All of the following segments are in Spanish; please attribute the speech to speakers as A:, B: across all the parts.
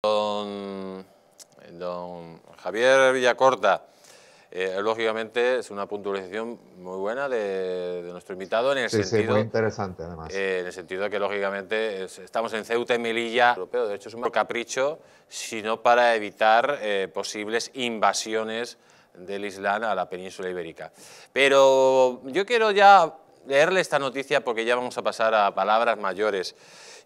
A: Don, Javier Villacorta, eh, lógicamente es una puntualización muy buena de, nuestro invitado en el sentido...
B: interesante
A: además. Eh, en el sentido de que lógicamente estamos en Ceuta y Melilla, europeo, de hecho es un capricho, sino para evitar eh, posibles invasiones del Islam a la península ibérica. Pero yo quiero ya leerle esta noticia porque ya vamos a pasar a palabras mayores.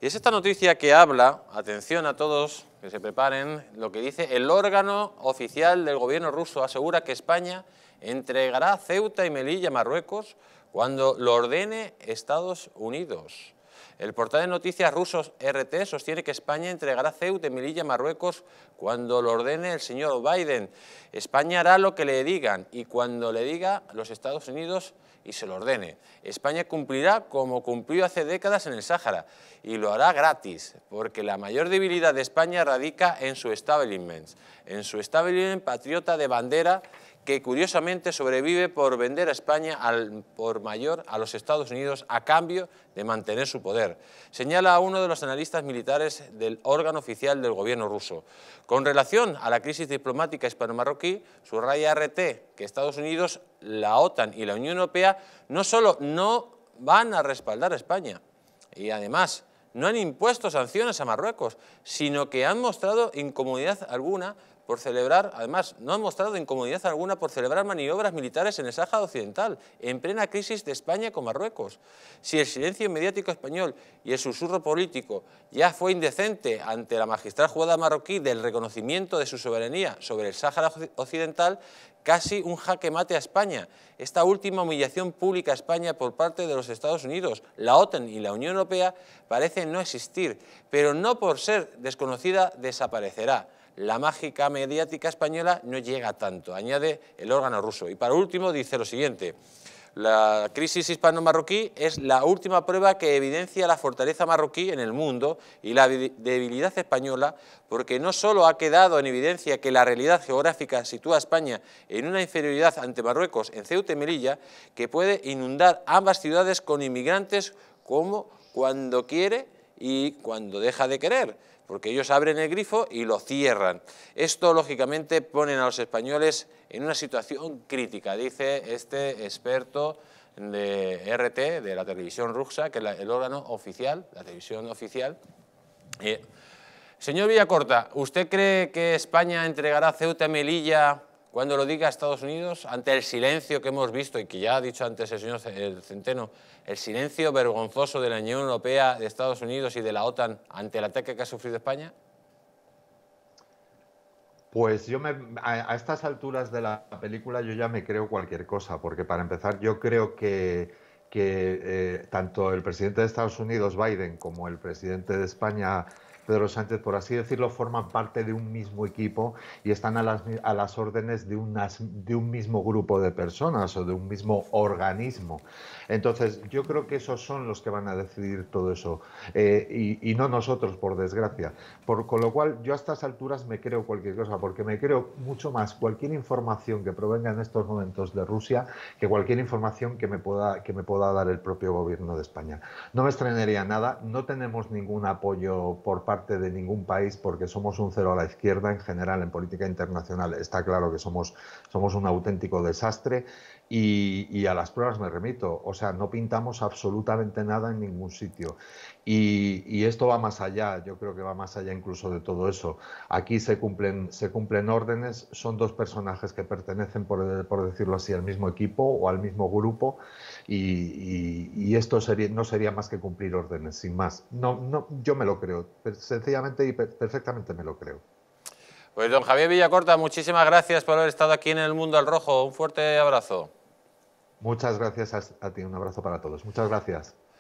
A: Y es esta noticia que habla, atención a todos que se preparen, lo que dice el órgano oficial del gobierno ruso asegura que España entregará Ceuta y Melilla a Marruecos cuando lo ordene Estados Unidos. El portal de noticias rusos RT sostiene que España entregará Ceuta y Melilla a Marruecos cuando lo ordene el señor Biden. España hará lo que le digan y cuando le diga los Estados Unidos y se lo ordene. España cumplirá como cumplió hace décadas en el Sáhara y lo hará gratis, porque la mayor debilidad de España radica en su establishment, en su establishment patriota de bandera que curiosamente sobrevive por vender a España por mayor a los Estados Unidos a cambio de mantener su poder, señala uno de los analistas militares del órgano oficial del gobierno ruso. Con relación a la crisis diplomática hispano-marroquí, subraya RT que Estados Unidos, la OTAN y la Unión Europea no solo no van a respaldar a España, y además no han impuesto sanciones a Marruecos, sino que han mostrado incomodidad alguna por celebrar, además, no han mostrado incomodidad alguna por celebrar maniobras militares en el Sáhara Occidental, en plena crisis de España con Marruecos. Si el silencio mediático español y el susurro político ya fue indecente ante la magistral jugada marroquí del reconocimiento de su soberanía sobre el Sáhara Occidental, casi un jaque mate a España. Esta última humillación pública a España por parte de los Estados Unidos, la OTAN y la Unión Europea parece no existir, pero no por ser desconocida desaparecerá. La mágica mediática española no llega tanto, añade el órgano ruso. Y para último dice lo siguiente, la crisis hispano-marroquí es la última prueba que evidencia la fortaleza marroquí en el mundo y la debilidad española, porque no solo ha quedado en evidencia que la realidad geográfica sitúa a España en una inferioridad ante Marruecos en Ceuta y Melilla, que puede inundar ambas ciudades con inmigrantes como cuando quiere y cuando deja de querer porque ellos abren el grifo y lo cierran. Esto, lógicamente, ponen a los españoles en una situación crítica, dice este experto de RT, de la televisión rusa, que es el órgano oficial, la televisión oficial. Eh, señor Villacorta, ¿usted cree que España entregará Ceuta y Melilla cuando lo diga Estados Unidos, ante el silencio que hemos visto y que ya ha dicho antes el señor Centeno, el silencio vergonzoso de la Unión Europea, de Estados Unidos y de la OTAN ante el ataque que ha sufrido España?
B: Pues yo me, a, estas alturas de la película yo ya me creo cualquier cosa, porque para empezar yo creo que, eh, tanto el presidente de Estados Unidos, Biden, como el presidente de España, Pedro Sánchez, por así decirlo, forman parte de un mismo equipo y están a las, a las órdenes de, de un mismo grupo de personas o de un mismo organismo. Entonces, yo creo que esos son los que van a decidir todo eso eh, y, no nosotros, por desgracia. Por, con lo cual, yo a estas alturas me creo cualquier cosa, porque me creo mucho más cualquier información que provenga en estos momentos de Rusia que cualquier información que me pueda, que me pueda dar el propio gobierno de España. No me extrañaría nada, no tenemos ningún apoyo por parte parte de ningún país porque somos un cero a la izquierda en general en política internacional. Está claro que somos, somos un auténtico desastre y, a las pruebas me remito. O sea, no pintamos absolutamente nada en ningún sitio. Y, esto va más allá, yo creo que va más allá incluso de todo eso. Aquí se cumplen, se cumplen órdenes, son dos personajes que pertenecen, por, eh, decirlo así, al mismo equipo o al mismo grupo. Y, y esto sería, no sería más que cumplir órdenes, sin más. No, no, yo me lo creo, sencillamente y perfectamente me lo creo.
A: Pues don Javier Villacorta, muchísimas gracias por haber estado aquí en el Mundo al Rojo. Un fuerte abrazo.
B: Muchas gracias a, ti. Un abrazo para todos. Muchas gracias.